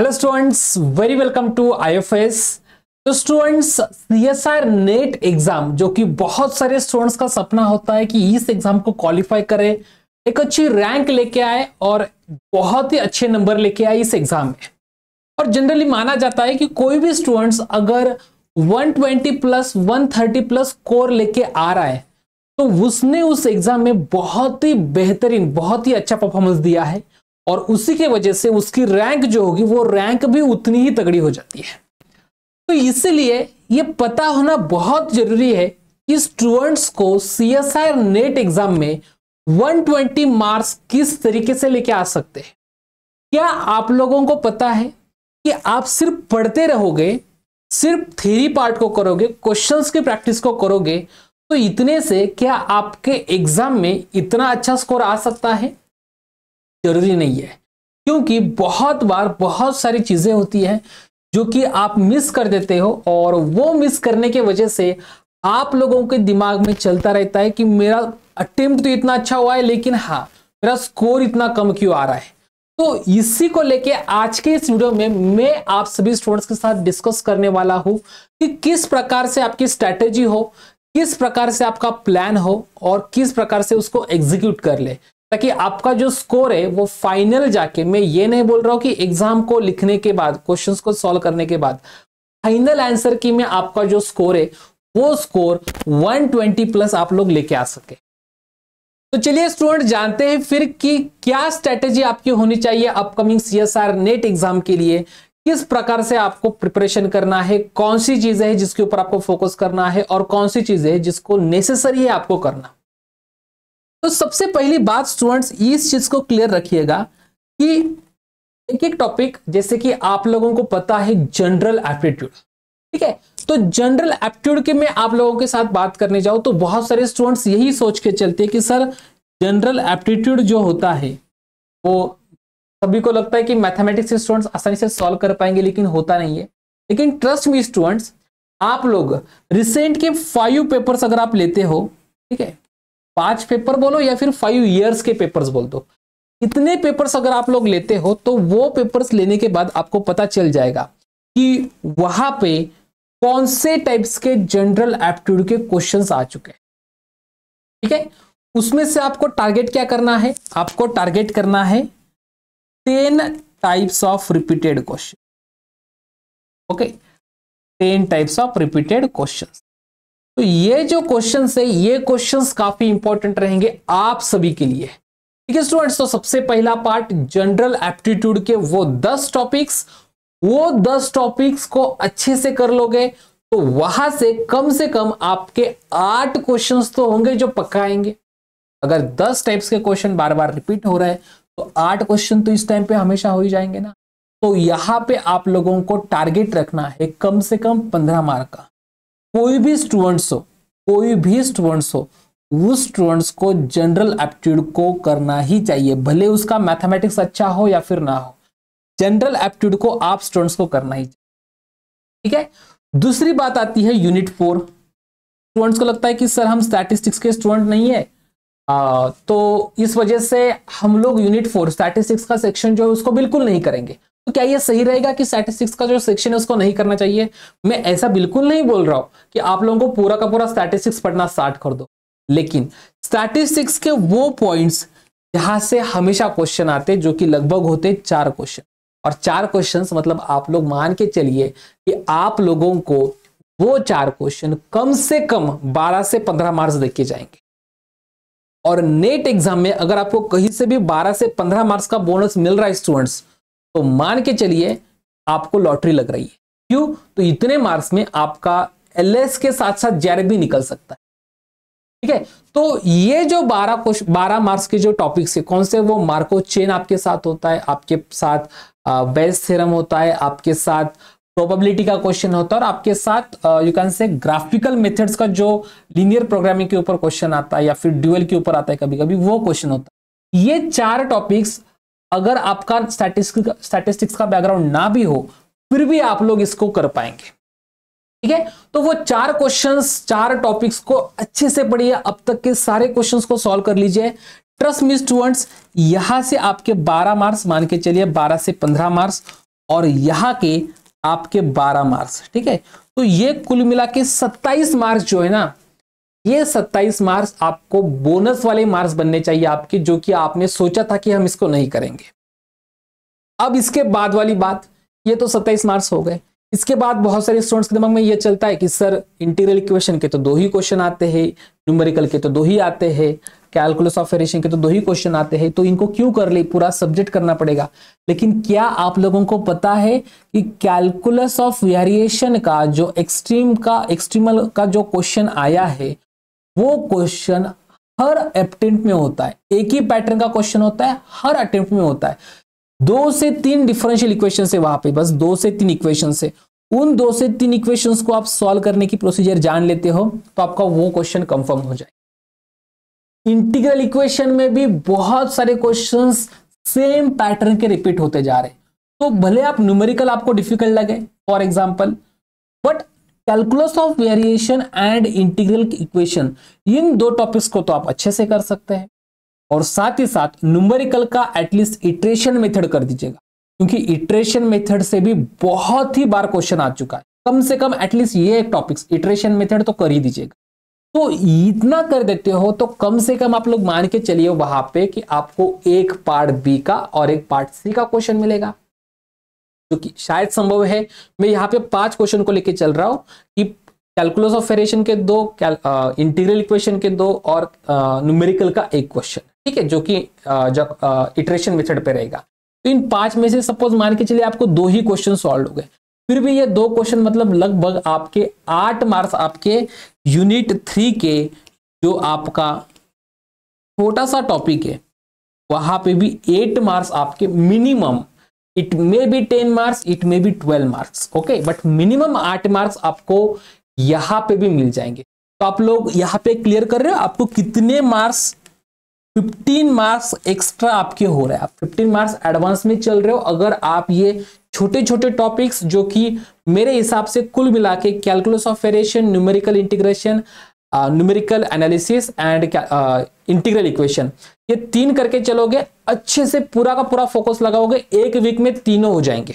hello students very welcome to IFS तो students CSR net exam जो कि बहुत सारे स्टूडेंट्स का सपना होता है कि इस एग्जाम को क्वालिफाई करें एक अच्छी रैंक लेके आए और बहुत ही अच्छे नंबर लेके आए इस एग्जाम में और जनरली माना जाता है कि कोई भी स्टूडेंट्स अगर 120 प्लस 130 प्लस कोर लेके आ रहा है तो उसने उस एग्जाम में बहुत ही बेहतरीन बहुत ही अच्छा परफॉर्मेंस दिया है और उसी के वजह से उसकी रैंक जो होगी वो रैंक भी उतनी ही तगड़ी हो जाती है तो इसलिए ये पता होना बहुत जरूरी है कि स्टूडेंट्स को C S I NET exam में 120 मार्क्स किस तरीके से लेके आ सकते हैं क्या आप लोगों को पता है कि आप सिर्फ पढ़ते रहोगे सिर्फ थेरी पार्ट को करोगे क्वेश्चंस की प्रैक्टिस को करोगे तो इतने से क्या आपके एग्जाम में इतना अच्छा स्कोर आ सकता है जरूरी नहीं है क्योंकि बहुत बार बहुत सारी चीज़ें होती हैं जो कि आप मिस कर देते हो और वो मिस करने की वजह से आप लोगों के दिमाग में चलता रहता है कि मेरा अटेम्प्ट तो इतना अच्छा हुआ है लेकिन हाँ मेरा स्कोर इतना कम क्यों आ रहा है तो इसी को लेके आज के इस वीडियो में मैं आप सभी स्टूडेंट्स के साथ डिस्कस करने वाला हूं कि किस प्रकार से आपकी स्ट्रैटेजी हो किस प्रकार से आपका प्लान हो और किस प्रकार से उसको एग्जीक्यूट कर ले ताकि आपका जो स्कोर है वो फाइनल जाके मैं ये नहीं बोल रहा हूं कि एग्जाम को लिखने के बाद क्वेश्चंस को सॉल्व करने के बाद फाइनल आंसर की में आपका जो स्कोर है वो स्कोर 120 प्लस आप लोग लेके आ सके तो चलिए स्टूडेंट जानते हैं फिर कि क्या स्ट्रेटेजी आपकी होनी चाहिए अपकमिंग सीएसआर नेट एग्जाम के लिए किस प्रकार से आपको प्रिपरेशन करना है कौन सी चीजें हैं जिसके ऊपर आपको फोकस करना है और कौन सी चीजें हैं जिसको नेसेसरी है आपको करना तो सबसे पहली बात स्टूडेंट्स इस चीज को क्लियर रखिएगा कि एक एक टॉपिक जैसे कि आप लोगों को पता है जनरल एप्टीट्यूड ठीक है तो जनरल एप्टीट्यूड के मैं आप लोगों के साथ बात करने जाऊं तो बहुत सारे स्टूडेंट्स यही सोच के चलते हैं कि सर जनरल एप्टीट्यूड जो होता है वो सभी को लगता है कि मैथमेटिक्स स्टूडेंट्स आसानी से सॉल्व कर पाएंगे लेकिन होता नहीं है लेकिन ट्रस्ट मी स्टूडेंट्स आप लोग रिसेंट के फाइव पेपर्स अगर आप लेते हो ठीक है पांच पेपर बोलो या फिर फाइव ईयर्स के पेपर्स बोल दो इतने पेपर्स अगर आप लोग लेते हो तो वो पेपर्स लेने के बाद आपको पता चल जाएगा कि वहां पे कौन से टाइप्स के जनरल एप्टीट्यूड के क्वेश्चंस आ चुके हैं ठीक है उसमें से आपको टारगेट क्या करना है आपको टारगेट करना है ten types of repeated question okay ten types of repeated question तो ये जो क्वेश्चन है ये क्वेश्चन काफी इंपॉर्टेंट रहेंगे आप सभी के लिए ठीक है स्टूडेंट्स तो सबसे पहला पार्ट जनरल एप्टीट्यूड के वो दस टॉपिक्स वो दस टॉपिक्स को अच्छे से कर लोगे तो वहां से कम से कम आपके आठ क्वेश्चंस तो होंगे जो पक्का आएंगे अगर दस टाइप्स के क्वेश्चन बार बार रिपीट हो रहे हैं तो आठ क्वेश्चन तो इस टाइम पे हमेशा हो ही जाएंगे ना तो यहाँ पे आप लोगों को टारगेट रखना है कम से कम पंद्रह मार्क का कोई भी स्टूडेंट्स हो कोई भी स्टूडेंट्स हो उस स्टूडेंट्स को जनरल एप्टीट्यूड को करना ही चाहिए भले उसका मैथमेटिक्स अच्छा हो या फिर ना हो जनरल एप्टीट्यूड को आप स्टूडेंट्स को करना ही चाहिए ठीक है दूसरी बात आती है यूनिट फोर स्टूडेंट्स को लगता है कि सर हम स्टैटिस्टिक्स के स्टूडेंट नहीं है आ, तो इस वजह से हम लोग यूनिट फोर स्टैटिस्टिक्स का सेक्शन जो है उसको बिल्कुल नहीं करेंगे तो क्या ये सही रहेगा कि स्टैटिस्टिक्स का जो सेक्शन है उसको नहीं करना चाहिए मैं ऐसा बिल्कुल नहीं बोल रहा हूं कि आप लोगों को पूरा का पूरा स्टैटिस्टिक्स पढ़ना स्टार्ट कर दो लेकिन स्टैटिस्टिक्स के वो पॉइंट्स जहां से हमेशा क्वेश्चन आते जो कि लगभग होते चार क्वेश्चन और चार क्वेश्चन मतलब आप लोग मान के चलिए कि आप लोगों को वो चार क्वेश्चन कम से कम बारह से पंद्रह मार्क्स देखे जाएंगे और नेट एग्जाम में अगर आपको कहीं से भी 12 से 15 मार्क्स का बोनस मिल रहा है स्टूडेंट्स तो मान के चलिए आपको लॉटरी लग रही है क्यों तो इतने मार्क्स में आपका एल के साथ साथ जैर भी निकल सकता है ठीक है तो ये जो 12 क्वेश्चन 12 मार्क्स के जो टॉपिक्स है कौन से वो मार्को चेन आपके साथ होता है आपके साथ बेस थ्योरम होता है आपके साथ प्रोबेबिलिटी का क्वेश्चन होता है और आपके साथ you can say graphical methods का जो लीनियर प्रोग्रामिंग के ऊपर क्वेश्चन आता है या फिर ड्यूएल के ऊपर आता है कभी कभी वो क्वेश्चन होता है ये चार टॉपिक्स अगर आपका स्टैटिस्टिक्स का बैकग्राउंड ना भी हो फिर भी आप लोग इसको कर पाएंगे ठीक है तो वो चार क्वेश्चंस चार टॉपिक्स को अच्छे से पढ़िए अब तक के सारे क्वेश्चंस को सॉल्व कर लीजिए ट्रस्ट मी स्टूडेंट्स यहां से आपके 12 मार्क्स मान के चलिए 12 से 15 मार्क्स और यहां के आपके 12 मार्क्स ठीक है तो ये कुल मिला के सत्ताईस मार्क्स जो है ना ये 27 मार्क्स आपको बोनस वाले मार्क्स बनने चाहिए आपके जो कि आपने सोचा था कि हम इसको नहीं करेंगे अब इसके बाद वाली बात ये तो 27 मार्क्स हो गए इसके बाद बहुत सारे स्टूडेंट्स के दिमाग में ये चलता है कि सर इंटीरियल इक्वेशन के तो दो ही क्वेश्चन आते हैं न्यूमेरिकल के तो दो ही आते हैं कैलकुलस ऑफ एरेशन के तो दो ही क्वेश्चन आते हैं तो इनको क्यों कर ले पूरा सब्जेक्ट करना पड़ेगा लेकिन क्या आप लोगों को पता है कि कैलकुलस ऑफ वेरिएशन का जो एक्सट्रीम का एक्सट्रीमल का जो क्वेश्चन आया है वो क्वेश्चन हर अटेम्प्ट में होता है एक ही पैटर्न का क्वेश्चन होता है हर अटेम्प्ट में होता है दो से तीन डिफरेंशियल इक्वेशन है वहां पे बस दो से तीन इक्वेशन से उन दो से तीन इक्वेशंस को आप सॉल्व करने की प्रोसीजर जान लेते हो तो आपका वो क्वेश्चन कंफर्म हो जाए इंटीग्रल इक्वेशन में भी बहुत सारे क्वेश्चंस सेम पैटर्न के रिपीट होते जा रहे हैं तो भले आप न्यूमेरिकल आपको डिफिकल्ट लगे for example but calculus of variation and integral equation इन दो टॉपिक्स को तो आप अच्छे से कर सकते हैं और साथ ही साथ न्यूमेरिकल का एटलीस्ट इटरेशन मेथड कर दीजिएगा क्योंकि इटरेशन मेथड से भी बहुत ही बार क्वेश्चन आ चुका है कम से कम एटलीस्ट ये एक टॉपिक्स इटरेशन मेथड तो कर ही दीजिएगा तो इतना कर देते हो तो कम से कम आप लोग मान के चलिए वहां पे कि आपको एक पार्ट बी का और एक पार्ट सी का क्वेश्चन मिलेगा जो कि शायद संभव है मैं यहाँ पे पांच क्वेश्चन को लेके चल रहा हूँ कि कैलकुलस ऑफ फेरेशन के दो इंटीग्रल इक्वेशन के दो और न्यूमेरिकल का एक क्वेश्चन ठीक है जो कि जब इटरेशन मेथड पे रहेगा तो इन पांच में से सपोज मान के चलिए आपको दो ही क्वेश्चन सॉल्व हो गए फिर भी ये दो क्वेश्चन मतलब लगभग आपके आठ मार्क्स आपके यूनिट थ्री के जो आपका छोटा सा टॉपिक है वहां पे भी एट मार्क्स आपके minimum it may be ten marks it may be twelve marks okay but minimum आठ मार्क्स आपको यहां पे भी मिल जाएंगे तो आप लोग यहां पे क्लियर कर रहे हो आपको कितने मार्क्स 15 मार्क्स एक्स्ट्रा आपके हो रहे हैं आप 15 मार्क्स एडवांस में चल रहे हो अगर आप ये छोटे छोटे टॉपिक्स जो कि मेरे हिसाब से कुल मिला के calculus of variation numerical integration numerical analysis and integral equation ये तीन करके चलोगे अच्छे से पूरा का पूरा फोकस लगाओगे एक वीक में तीनों हो जाएंगे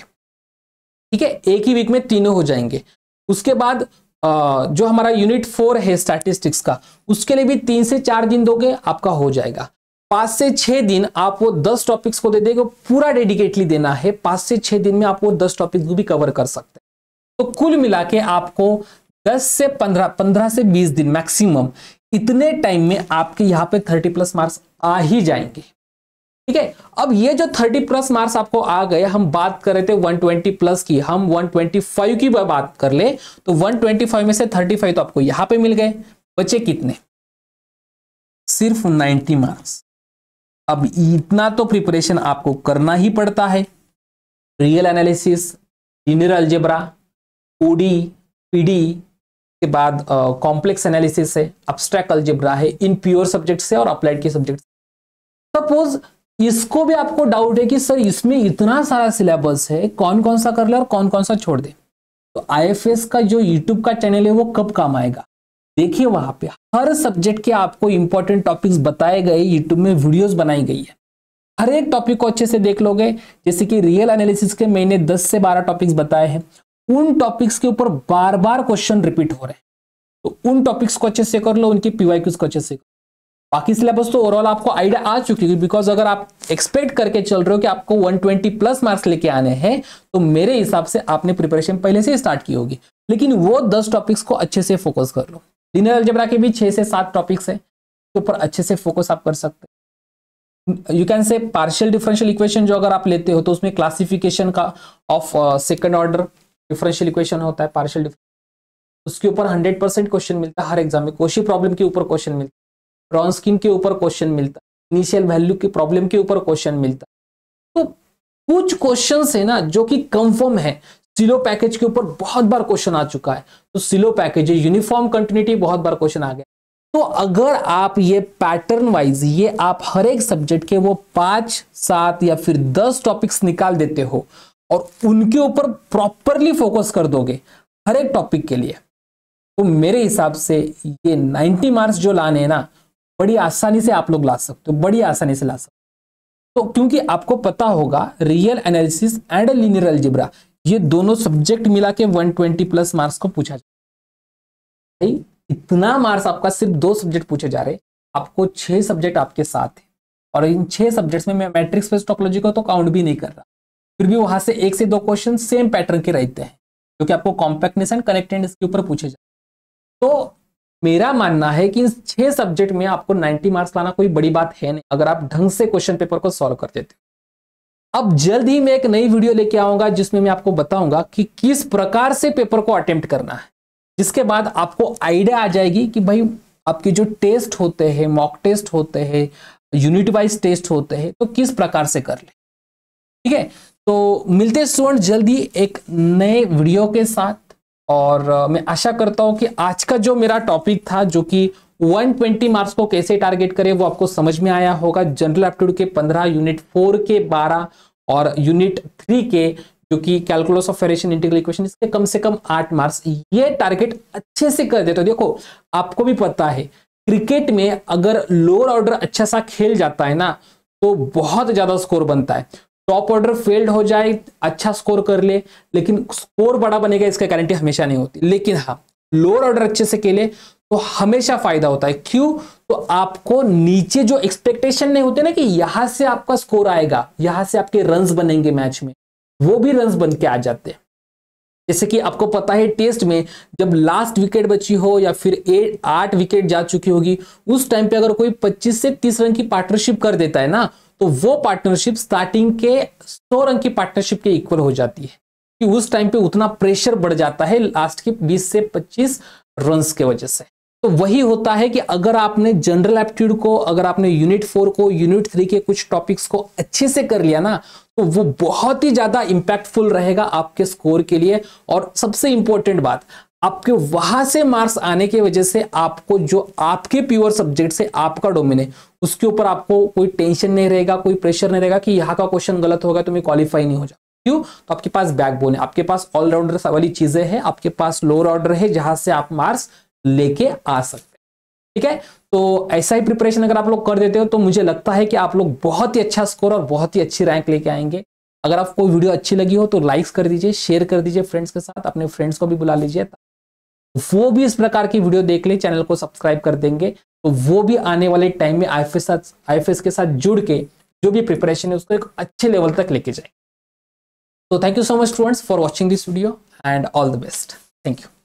ठीक है एक ही वीक में तीनों हो जाएंगे उसके बाद आ, जो हमारा यूनिट फोर है स्टैटिस्टिक्स का उसके लिए भी तीन से चार दिन दोगे आपका हो जाएगा पांच से छह दिन आप वो दस टॉपिक्स को दे देंगे पूरा डेडिकेटली देना है पांच से छह दिन में आप वो दस टॉपिक्स को भी कवर कर सकते हैं तो कुल मिला के आपको 10 से 15 15 से 20 दिन मैक्सिमम इतने टाइम में आपके यहां पे 30 प्लस मार्क्स आ ही जाएंगे ठीक है अब ये जो 30 प्लस मार्क्स आपको आ गए हम बात कर रहे थे 120 प्लस की हम 125 की बात कर ले तो 125 में से 35 तो आपको यहां पे मिल गए बचे कितने सिर्फ 90 मार्क्स अब इतना तो प्रिपरेशन आपको करना ही पड़ता है real analysis linear algebra OD PD के बाद कॉम्प्लेक्स uh, एनालिसिस है अब्स्ट्रैक्ट अल्जेब्रा है इन प्योर सब्जेक्ट से और अप्लाइड के सब्जेक्ट से सपोज इसको भी आपको डाउट है कि सर इसमें इतना सारा सिलेबस है कौन कौन सा कर ले और कौन कौन सा छोड़ दे तो आई का जो यूट्यूब का चैनल है वो कब काम आएगा देखिए वहां पे हर सब्जेक्ट के आपको इंपॉर्टेंट टॉपिक्स बताए गए यूट्यूब में वीडियोस बनाई गई है हर एक टॉपिक को अच्छे से देख लोगे जैसे कि रियल एनालिसिस के मैंने 10 से 12 टॉपिक्स बताए हैं उन टॉपिक्स के ऊपर बार बार क्वेश्चन रिपीट हो रहे हैं तो उन टॉपिक्स को अच्छे से कर लो उनके पीवाईक्यूज को अच्छे से कर बाकी सिलेबस तो ओवरऑल आपको आइडिया आ चुकी है बिकॉज अगर आप एक्सपेक्ट करके चल रहे हो कि आपको 120 प्लस मार्क्स लेके आने हैं तो मेरे हिसाब से आपने प्रिपरेशन पहले से स्टार्ट की होगी लेकिन वो दस टॉपिक्स को अच्छे से फोकस कर लो लिनियर अलजेब्रा के भी छह से सात टॉपिक्स है उसके ऊपर अच्छे से फोकस आप कर सकते हैं you can say partial differential equation जो अगर आप लेते हो तो उसमें क्लासिफिकेशन का of second order differential equation होता है पार्शियल उसके ऊपर हंड्रेड परसेंट क्वेश्चन मिलता है हर एग्जाम में कोशी प्रॉब्लम के ऊपर क्वेश्चन मिलता है ब्रॉन स्कीम के ऊपर क्वेश्चन मिलता है इनिशियल वैल्यू की प्रॉब्लम के ऊपर क्वेश्चन मिलता है तो कुछ क्वेश्चन है ना जो कि कंफर्म है सिलो पैकेज के ऊपर बहुत बार क्वेश्चन आ चुका है तो सिलो पैकेज यूनिफॉर्म कंटिन्यूटी बहुत बार क्वेश्चन आ गया तो अगर आप ये पैटर्न वाइज ये आप हर एक सब्जेक्ट के वो पांच सात या फिर दस टॉपिक्स निकाल देते हो और उनके ऊपर प्रॉपरली फोकस कर दोगे हर एक टॉपिक के लिए तो मेरे हिसाब से ये 90 मार्क्स जो लाने हैं ना बड़ी आसानी से आप लोग ला सकते हो बड़ी आसानी से ला सकते हो तो क्योंकि आपको पता होगा real analysis and linear algebra ये दोनों सब्जेक्ट मिला के ट्वेंटी प्लस मार्क्स को पूछा जाए इतना मार्क्स आपका सिर्फ दो सब्जेक्ट पूछे जा रहे आपको छह सब्जेक्ट आपके साथ है और इन छह सब्जेक्ट्स में मैं मैट्रिक्स बेस्ड टॉपोलॉजी को तो काउंट भी नहीं कर रहा फिर भी वहां से एक से दो क्वेश्चन सेम पैटर्न के रहते हैं क्योंकि आपको कॉम्पैक्टनेस एंड कनेक्टेडनेस के ऊपर पूछे जाते तो मेरा मानना है कि इन छह सब्जेक्ट में आपको 90 मार्क्स लाना कोई बड़ी बात है नहीं अगर आप ढंग से क्वेश्चन पेपर को सॉल्व कर देते हो अब जल्द ही मैं एक नई वीडियो लेके आऊंगा जिसमें मैं आपको बताऊंगा कि किस प्रकार से पेपर को अटेम्प्ट करना है जिसके बाद आपको आइडिया आ जाएगी कि भाई आपके जो टेस्ट होते हैं मॉक टेस्ट होते हैं यूनिट वाइज टेस्ट होते हैं तो किस प्रकार से कर ले ठीक है तो मिलते स्टूडेंट जल्दी एक नए वीडियो के साथ और मैं आशा करता हूं कि आज का जो मेरा टॉपिक था जो कि 120 मार्क्स को कैसे टारगेट करें वो आपको समझ में आया होगा जनरल एप्टीट्यूड के 15 यूनिट 4 के 12 और यूनिट 3 के जो कि calculus of variation integral equation इसके कम से कम आठ मार्क्स ये टारगेट अच्छे से कर दे तो देखो आपको भी पता है क्रिकेट में अगर लोअर ऑर्डर अच्छा सा खेल जाता है ना तो बहुत ज्यादा स्कोर बनता है टॉप ऑर्डर फेल्ड हो जाए अच्छा स्कोर कर ले लेकिन स्कोर बड़ा बनेगा इसका गारंटी हमेशा नहीं होती लेकिन हाँ लोअर ऑर्डर अच्छे से खेले तो हमेशा फायदा होता है क्यों तो आपको नीचे जो एक्सपेक्टेशन नहीं होते ना कि यहां से आपका स्कोर आएगा यहां से आपके रन बनेंगे मैच में वो भी रन बन के आ जाते हैं जैसे कि आपको पता है टेस्ट में जब लास्ट विकेट बची हो या फिर एट आठ विकेट जा चुकी होगी उस टाइम पे अगर कोई 25 से 30 रन की पार्टनरशिप कर देता है ना तो वो पार्टनरशिप स्टार्टिंग के 100 रन की पार्टनरशिप के इक्वल हो जाती है कि उस टाइम पे उतना प्रेशर बढ़ जाता है लास्ट के 20 से 25 रन के वजह से तो वही होता है कि अगर आपने जनरल एप्टीट्यूड को अगर आपने यूनिट फोर को यूनिट थ्री के कुछ टॉपिक्स को अच्छे से कर लिया ना तो वो बहुत ही ज्यादा इंपैक्टफुल रहेगा आपके स्कोर के लिए और सबसे इंपॉर्टेंट बात आपके वहां से मार्क्स आने की वजह से आपको जो आपके प्योर सब्जेक्ट से आपका डोमेन है उसके ऊपर आपको कोई टेंशन नहीं रहेगा कोई प्रेशर नहीं रहेगा कि यहाँ का क्वेश्चन गलत होगा तो मैं क्वालिफाई नहीं हो जाए क्यों तो आपके पास बैकबोन है आपके पास ऑलराउंडर वाली चीजें हैं आपके पास लोअर ऑर्डर है जहां से आप मार्क्स लेके आ सकते ठीक है तो ऐसा ही प्रिपरेशन अगर आप लोग कर देते हो तो मुझे लगता है कि आप लोग बहुत ही अच्छा स्कोर और बहुत ही अच्छी रैंक लेके आएंगे अगर आपको वीडियो अच्छी लगी हो तो लाइक्स कर दीजिए शेयर कर दीजिए फ्रेंड्स के साथ अपने फ्रेंड्स को भी बुला लीजिए वो भी इस प्रकार की वीडियो देख ले चैनल को सब्सक्राइब कर देंगे तो वो भी आने वाले टाइम में आई एफ के साथ जुड़ के जो भी प्रिपरेशन है उसको एक अच्छे लेवल तक लेके जाएंगे तो thank you so much students for watching this video and all the best thank you